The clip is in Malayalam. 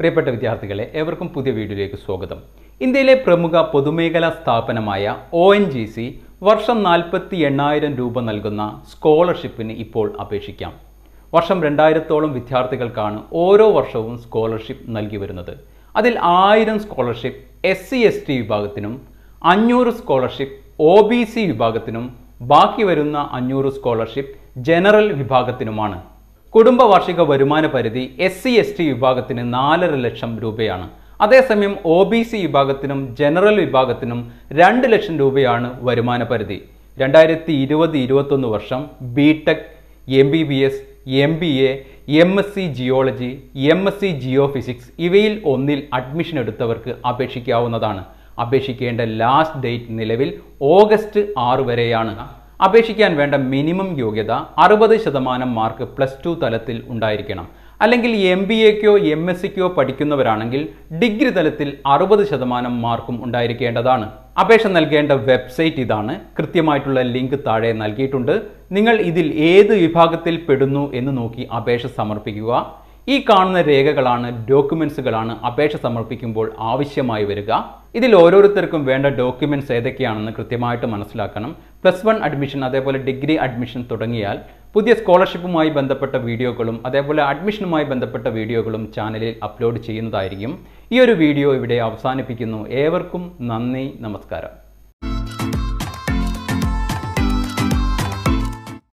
പ്രിയപ്പെട്ട വിദ്യാർത്ഥികളെ ഏവർക്കും പുതിയ വീഡിയോയിലേക്ക് സ്വാഗതം ഇന്ത്യയിലെ പ്രമുഖ പൊതുമേഖലാ സ്ഥാപനമായ ഒ എൻ ജി സി വർഷം നാൽപ്പത്തി എണ്ണായിരം രൂപ നൽകുന്ന സ്കോളർഷിപ്പിന് ഇപ്പോൾ അപേക്ഷിക്കാം വർഷം രണ്ടായിരത്തോളം വിദ്യാർത്ഥികൾക്കാണ് ഓരോ വർഷവും സ്കോളർഷിപ്പ് നൽകി വരുന്നത് അതിൽ ആയിരം scholarship S C S T വിഭാഗത്തിനും അഞ്ഞൂറ് സ്കോളർഷിപ്പ് ഒ ബി സി വിഭാഗത്തിനും ബാക്കി വരുന്ന അഞ്ഞൂറ് സ്കോളർഷിപ്പ് ജനറൽ വിഭാഗത്തിനുമാണ് കുടുംബവാർഷിക വരുമാന പരിധി എസ് സി എസ് ടി വിഭാഗത്തിന് നാലര ലക്ഷം രൂപയാണ് അതേസമയം ഒ ബി സി വിഭാഗത്തിനും ജനറൽ വിഭാഗത്തിനും രണ്ട് ലക്ഷം രൂപയാണ് വരുമാന പരിധി രണ്ടായിരത്തി ഇരുപത് ഇരുപത്തൊന്ന് വർഷം B tech M B B S M B A M S C geology M S C geophysics ഇവയിൽ ഒന്നിൽ അഡ്മിഷൻ എടുത്തവർക്ക് അപേക്ഷിക്കാവുന്നതാണ് അപേക്ഷിക്കേണ്ട ലാസ്റ്റ് ഡേറ്റ് നിലവിൽ ഓഗസ്റ്റ് ആറ് വരെയാണ് അപേക്ഷിക്കാൻ വേണ്ട മിനിമം യോഗ്യത അറുപത് ശതമാനം മാർക്ക് പ്ലസ് ടു തലത്തിൽ ഉണ്ടായിരിക്കണം അല്ലെങ്കിൽ എം ബി എക്കോ എം എസ് സിക്കോ പഠിക്കുന്നവരാണെങ്കിൽ ഡിഗ്രി തലത്തിൽ അറുപത് ശതമാനം മാർക്കും ഉണ്ടായിരിക്കേണ്ടതാണ് അപേക്ഷ നൽകേണ്ട വെബ്സൈറ്റ് ഇതാണ് കൃത്യമായിട്ടുള്ള ലിങ്ക് താഴെ നൽകിയിട്ടുണ്ട് നിങ്ങൾ ഇതിൽ ഏത് വിഭാഗത്തിൽ പെടുന്നു എന്ന് നോക്കി അപേക്ഷ സമർപ്പിക്കുക ഈ കാണുന്ന രേഖകളാണ് ഡോക്യുമെന്റ്സുകളാണ് അപേക്ഷ സമർപ്പിക്കുമ്പോൾ ആവശ്യമായി വരിക ഇതിൽ ഓരോരുത്തർക്കും വേണ്ട ഡോക്യുമെന്റ്സ് ഏതൊക്കെയാണെന്ന് കൃത്യമായിട്ട് മനസ്സിലാക്കണം പ്ലസ് വൺ അഡ്മിഷൻ അതേപോലെ ഡിഗ്രി അഡ്മിഷൻ തുടങ്ങിയാൽ പുതിയ സ്കോളർഷിപ്പുമായി ബന്ധപ്പെട്ട വീഡിയോകളും അതേപോലെ അഡ്മിഷനുമായി ബന്ധപ്പെട്ട വീഡിയോകളും ചാനലിൽ അപ്ലോഡ് ചെയ്യുന്നതായിരിക്കും ഈ ഒരു വീഡിയോ ഇവിടെ അവസാനിപ്പിക്കുന്നു ഏവർക്കും നന്ദി നമസ്കാരം